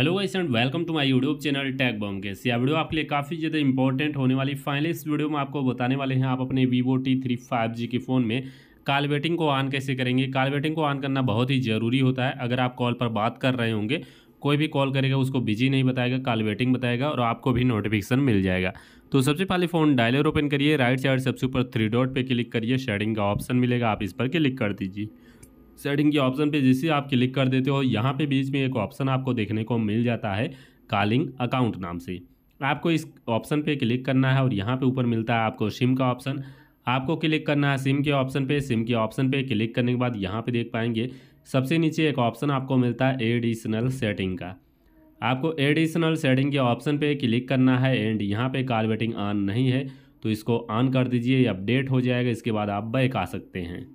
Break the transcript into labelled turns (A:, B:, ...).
A: hello guys and welcome to my YouTube channel टैग बॉम केस सी वीडियो आपके लिए काफ़ी ज़्यादा इंपॉर्टेंट होने वाली फाइनली इस वीडियो में आपको बताने वाले हैं आप अपने Vivo T three five G के फ़ोन में कॉल वेटिंग को ऑन कैसे करेंगे कॉल वेटिंग को ऑन करना बहुत ही ज़रूरी होता है अगर आप कॉल पर बात कर रहे होंगे कोई भी कॉल करेगा उसको बिजी नहीं बताएगा कॉल वेटिंग बताएगा और आपको भी नोटिफिकेशन मिल जाएगा तो सबसे पहले फ़ोन डायलर ओपन करिए राइट साइड सबसे ऊपर थ्री डॉट पर क्लिक करिए शेडिंग का ऑप्शन मिलेगा आप इस पर क्लिक कर दीजिए सेटिंग के ऑप्शन पे जिसे आप क्लिक कर देते हो यहाँ पे बीच में एक ऑप्शन आपको देखने को मिल जाता है कॉलिंग अकाउंट नाम से आपको इस ऑप्शन पे क्लिक करना है और यहाँ पे ऊपर मिलता है आपको सिम का ऑप्शन आपको क्लिक करना है सिम के ऑप्शन पे सिम के ऑप्शन पे क्लिक करने के बाद यहाँ पे देख पाएंगे सबसे नीचे एक ऑप्शन आपको मिलता है एडिशनल सेटिंग का आपको एडिशनल सेटिंग के ऑप्शन पे क्लिक करना है एंड यहाँ पे कॉल वेटिंग ऑन नहीं है तो इसको ऑन कर दीजिए अपडेट हो जाएगा इसके बाद आप बैक आ सकते हैं